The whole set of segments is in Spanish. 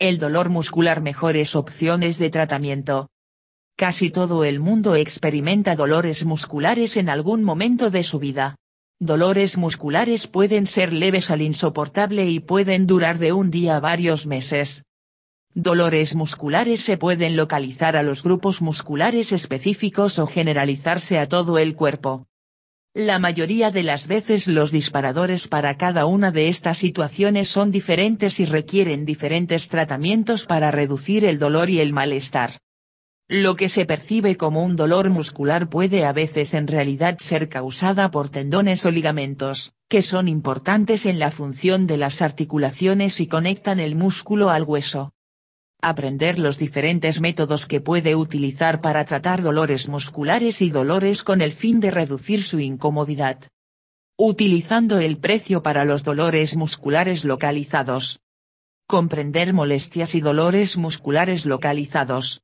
el dolor muscular mejores opciones de tratamiento. Casi todo el mundo experimenta dolores musculares en algún momento de su vida. Dolores musculares pueden ser leves al insoportable y pueden durar de un día a varios meses. Dolores musculares se pueden localizar a los grupos musculares específicos o generalizarse a todo el cuerpo. La mayoría de las veces los disparadores para cada una de estas situaciones son diferentes y requieren diferentes tratamientos para reducir el dolor y el malestar. Lo que se percibe como un dolor muscular puede a veces en realidad ser causada por tendones o ligamentos, que son importantes en la función de las articulaciones y conectan el músculo al hueso. Aprender los diferentes métodos que puede utilizar para tratar dolores musculares y dolores con el fin de reducir su incomodidad. Utilizando el precio para los dolores musculares localizados. Comprender molestias y dolores musculares localizados.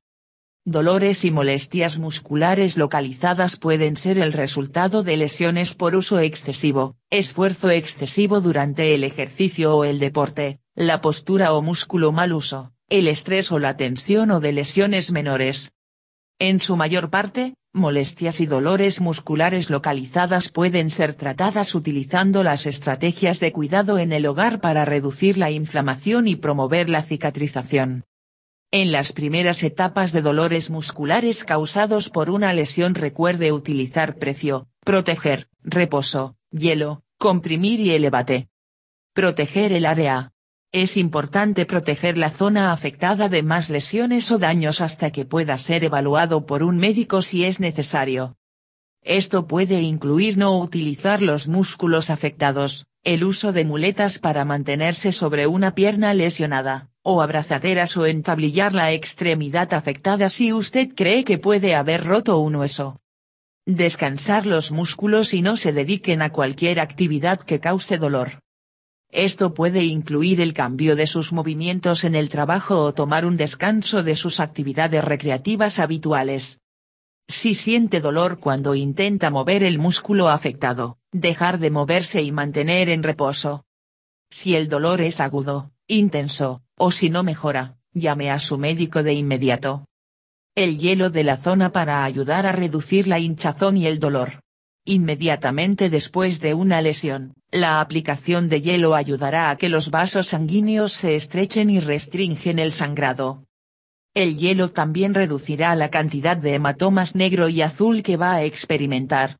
Dolores y molestias musculares localizadas pueden ser el resultado de lesiones por uso excesivo, esfuerzo excesivo durante el ejercicio o el deporte, la postura o músculo mal uso, el estrés o la tensión o de lesiones menores. En su mayor parte, molestias y dolores musculares localizadas pueden ser tratadas utilizando las estrategias de cuidado en el hogar para reducir la inflamación y promover la cicatrización. En las primeras etapas de dolores musculares causados por una lesión recuerde utilizar precio, proteger, reposo, hielo, comprimir y elevate. Proteger el área, es importante proteger la zona afectada de más lesiones o daños hasta que pueda ser evaluado por un médico si es necesario. Esto puede incluir no utilizar los músculos afectados, el uso de muletas para mantenerse sobre una pierna lesionada, o abrazaderas o entablillar la extremidad afectada si usted cree que puede haber roto un hueso. Descansar los músculos y no se dediquen a cualquier actividad que cause dolor. Esto puede incluir el cambio de sus movimientos en el trabajo o tomar un descanso de sus actividades recreativas habituales. Si siente dolor cuando intenta mover el músculo afectado, dejar de moverse y mantener en reposo. Si el dolor es agudo, intenso, o si no mejora, llame a su médico de inmediato. El hielo de la zona para ayudar a reducir la hinchazón y el dolor. Inmediatamente después de una lesión, la aplicación de hielo ayudará a que los vasos sanguíneos se estrechen y restringen el sangrado. El hielo también reducirá la cantidad de hematomas negro y azul que va a experimentar.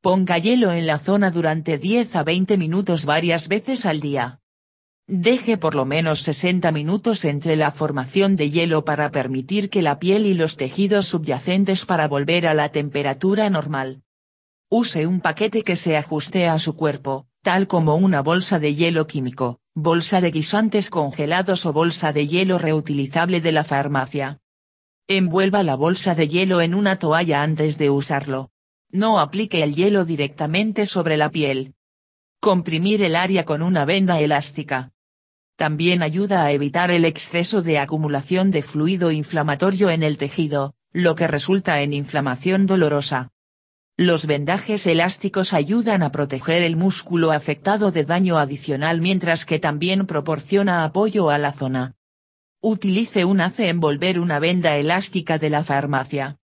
Ponga hielo en la zona durante 10 a 20 minutos varias veces al día. Deje por lo menos 60 minutos entre la formación de hielo para permitir que la piel y los tejidos subyacentes para volver a la temperatura normal. Use un paquete que se ajuste a su cuerpo, tal como una bolsa de hielo químico, bolsa de guisantes congelados o bolsa de hielo reutilizable de la farmacia. Envuelva la bolsa de hielo en una toalla antes de usarlo. No aplique el hielo directamente sobre la piel. Comprimir el área con una venda elástica. También ayuda a evitar el exceso de acumulación de fluido inflamatorio en el tejido, lo que resulta en inflamación dolorosa. Los vendajes elásticos ayudan a proteger el músculo afectado de daño adicional mientras que también proporciona apoyo a la zona. Utilice un hace envolver una venda elástica de la farmacia.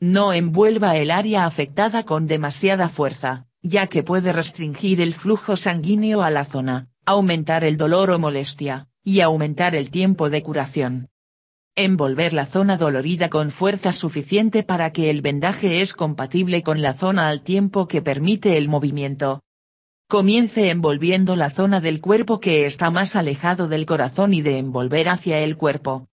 No envuelva el área afectada con demasiada fuerza, ya que puede restringir el flujo sanguíneo a la zona, aumentar el dolor o molestia, y aumentar el tiempo de curación. Envolver la zona dolorida con fuerza suficiente para que el vendaje es compatible con la zona al tiempo que permite el movimiento. Comience envolviendo la zona del cuerpo que está más alejado del corazón y de envolver hacia el cuerpo.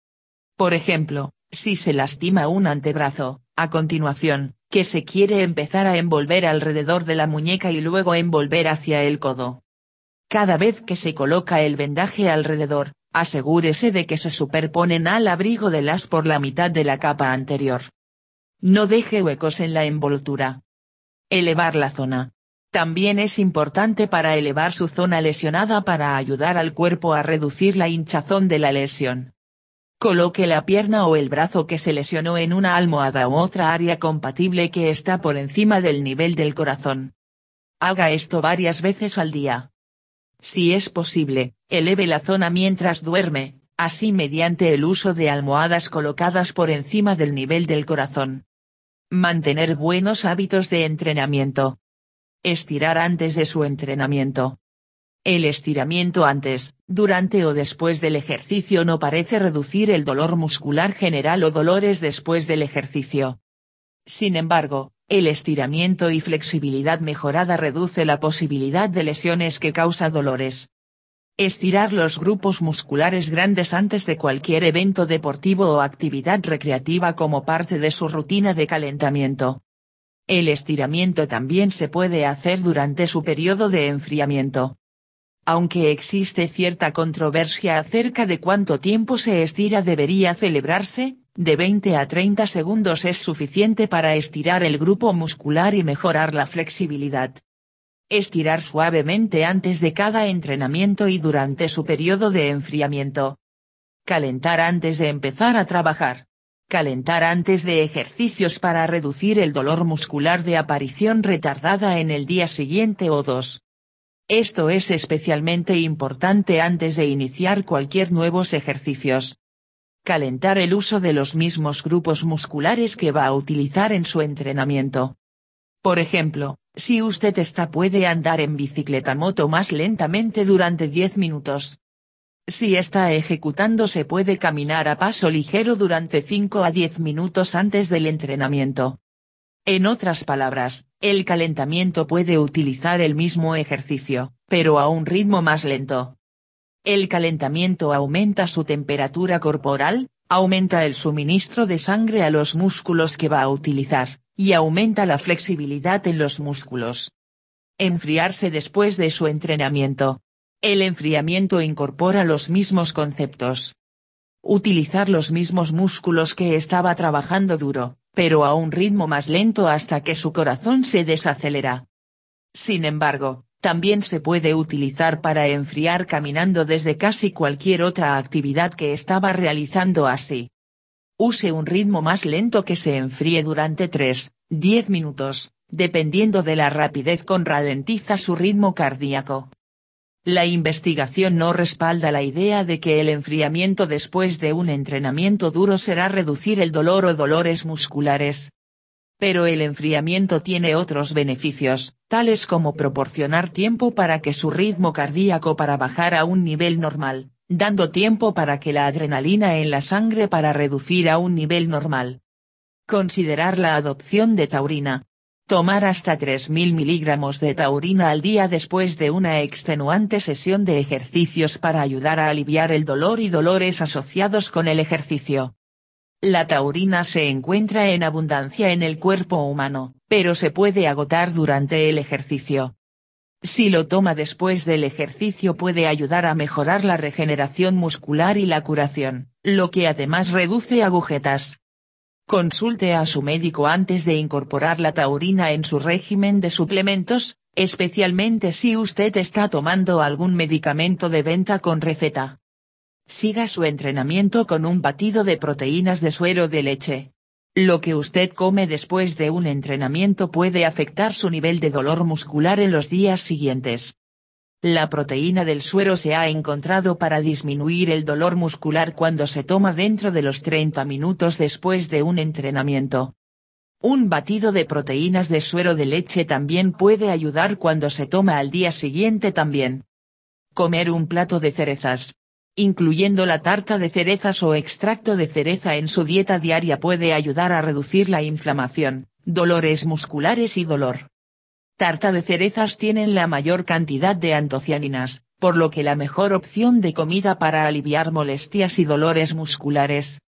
Por ejemplo, si se lastima un antebrazo, a continuación, que se quiere empezar a envolver alrededor de la muñeca y luego envolver hacia el codo. Cada vez que se coloca el vendaje alrededor, asegúrese de que se superponen al abrigo de las por la mitad de la capa anterior. No deje huecos en la envoltura. Elevar la zona. También es importante para elevar su zona lesionada para ayudar al cuerpo a reducir la hinchazón de la lesión. Coloque la pierna o el brazo que se lesionó en una almohada u otra área compatible que está por encima del nivel del corazón. Haga esto varias veces al día si es posible, eleve la zona mientras duerme, así mediante el uso de almohadas colocadas por encima del nivel del corazón. Mantener buenos hábitos de entrenamiento. Estirar antes de su entrenamiento. El estiramiento antes, durante o después del ejercicio no parece reducir el dolor muscular general o dolores después del ejercicio. Sin embargo, el estiramiento y flexibilidad mejorada reduce la posibilidad de lesiones que causa dolores. Estirar los grupos musculares grandes antes de cualquier evento deportivo o actividad recreativa como parte de su rutina de calentamiento. El estiramiento también se puede hacer durante su periodo de enfriamiento. Aunque existe cierta controversia acerca de cuánto tiempo se estira debería celebrarse, de 20 a 30 segundos es suficiente para estirar el grupo muscular y mejorar la flexibilidad. Estirar suavemente antes de cada entrenamiento y durante su periodo de enfriamiento. Calentar antes de empezar a trabajar. Calentar antes de ejercicios para reducir el dolor muscular de aparición retardada en el día siguiente o dos. Esto es especialmente importante antes de iniciar cualquier nuevos ejercicios calentar el uso de los mismos grupos musculares que va a utilizar en su entrenamiento. Por ejemplo, si usted está puede andar en bicicleta moto más lentamente durante 10 minutos. Si está ejecutando se puede caminar a paso ligero durante 5 a 10 minutos antes del entrenamiento. En otras palabras, el calentamiento puede utilizar el mismo ejercicio, pero a un ritmo más lento. El calentamiento aumenta su temperatura corporal, aumenta el suministro de sangre a los músculos que va a utilizar, y aumenta la flexibilidad en los músculos. Enfriarse después de su entrenamiento. El enfriamiento incorpora los mismos conceptos. Utilizar los mismos músculos que estaba trabajando duro, pero a un ritmo más lento hasta que su corazón se desacelera. Sin embargo, también se puede utilizar para enfriar caminando desde casi cualquier otra actividad que estaba realizando así. Use un ritmo más lento que se enfríe durante 3, 10 minutos, dependiendo de la rapidez con ralentiza su ritmo cardíaco. La investigación no respalda la idea de que el enfriamiento después de un entrenamiento duro será reducir el dolor o dolores musculares, pero el enfriamiento tiene otros beneficios, tales como proporcionar tiempo para que su ritmo cardíaco para bajar a un nivel normal, dando tiempo para que la adrenalina en la sangre para reducir a un nivel normal. Considerar la adopción de taurina. Tomar hasta 3.000 miligramos de taurina al día después de una extenuante sesión de ejercicios para ayudar a aliviar el dolor y dolores asociados con el ejercicio. La taurina se encuentra en abundancia en el cuerpo humano, pero se puede agotar durante el ejercicio. Si lo toma después del ejercicio puede ayudar a mejorar la regeneración muscular y la curación, lo que además reduce agujetas. Consulte a su médico antes de incorporar la taurina en su régimen de suplementos, especialmente si usted está tomando algún medicamento de venta con receta. Siga su entrenamiento con un batido de proteínas de suero de leche. Lo que usted come después de un entrenamiento puede afectar su nivel de dolor muscular en los días siguientes. La proteína del suero se ha encontrado para disminuir el dolor muscular cuando se toma dentro de los 30 minutos después de un entrenamiento. Un batido de proteínas de suero de leche también puede ayudar cuando se toma al día siguiente también. Comer un plato de cerezas incluyendo la tarta de cerezas o extracto de cereza en su dieta diaria puede ayudar a reducir la inflamación, dolores musculares y dolor. Tarta de cerezas tienen la mayor cantidad de antocianinas, por lo que la mejor opción de comida para aliviar molestias y dolores musculares.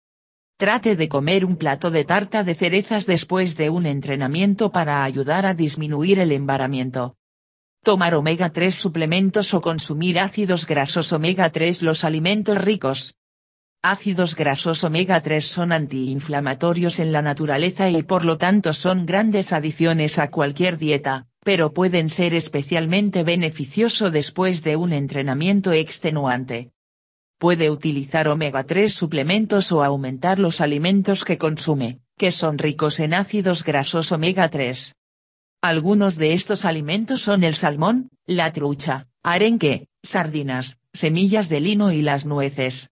Trate de comer un plato de tarta de cerezas después de un entrenamiento para ayudar a disminuir el embaramiento, tomar omega 3 suplementos o consumir ácidos grasos omega 3 los alimentos ricos. Ácidos grasos omega 3 son antiinflamatorios en la naturaleza y por lo tanto son grandes adiciones a cualquier dieta, pero pueden ser especialmente beneficioso después de un entrenamiento extenuante. Puede utilizar omega 3 suplementos o aumentar los alimentos que consume, que son ricos en ácidos grasos omega 3. Algunos de estos alimentos son el salmón, la trucha, arenque, sardinas, semillas de lino y las nueces.